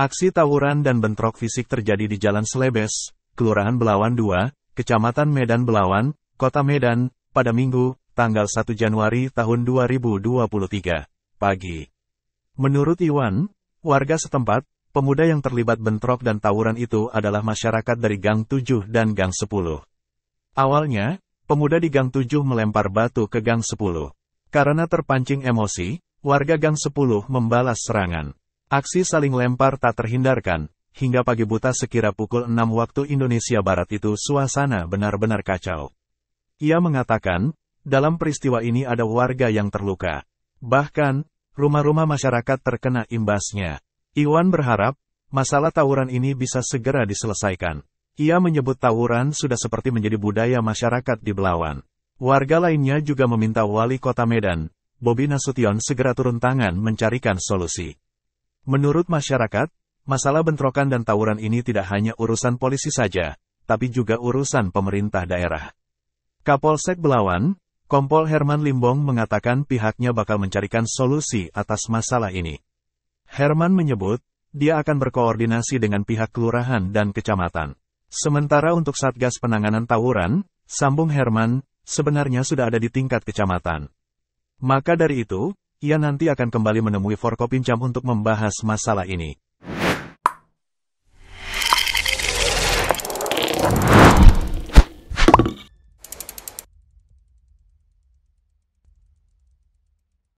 Aksi tawuran dan bentrok fisik terjadi di Jalan Selebes, Kelurahan Belawan 2, Kecamatan Medan Belawan, Kota Medan, pada Minggu, tanggal 1 Januari tahun 2023, pagi. Menurut Iwan, warga setempat, pemuda yang terlibat bentrok dan tawuran itu adalah masyarakat dari Gang 7 dan Gang 10. Awalnya, pemuda di Gang 7 melempar batu ke Gang 10. Karena terpancing emosi, warga Gang 10 membalas serangan. Aksi saling lempar tak terhindarkan, hingga pagi buta sekira pukul 6 waktu Indonesia Barat itu suasana benar-benar kacau. Ia mengatakan, dalam peristiwa ini ada warga yang terluka. Bahkan, rumah-rumah masyarakat terkena imbasnya. Iwan berharap, masalah tawuran ini bisa segera diselesaikan. Ia menyebut tawuran sudah seperti menjadi budaya masyarakat di Belawan. Warga lainnya juga meminta wali kota Medan, Bobi Nasution segera turun tangan mencarikan solusi. Menurut masyarakat, masalah bentrokan dan tawuran ini tidak hanya urusan polisi saja, tapi juga urusan pemerintah daerah. Kapolsek Belawan, Kompol Herman Limbong mengatakan pihaknya bakal mencarikan solusi atas masalah ini. Herman menyebut, dia akan berkoordinasi dengan pihak kelurahan dan kecamatan. Sementara untuk Satgas Penanganan Tawuran, sambung Herman, sebenarnya sudah ada di tingkat kecamatan. Maka dari itu, ia nanti akan kembali menemui Forkopimcam untuk membahas masalah ini.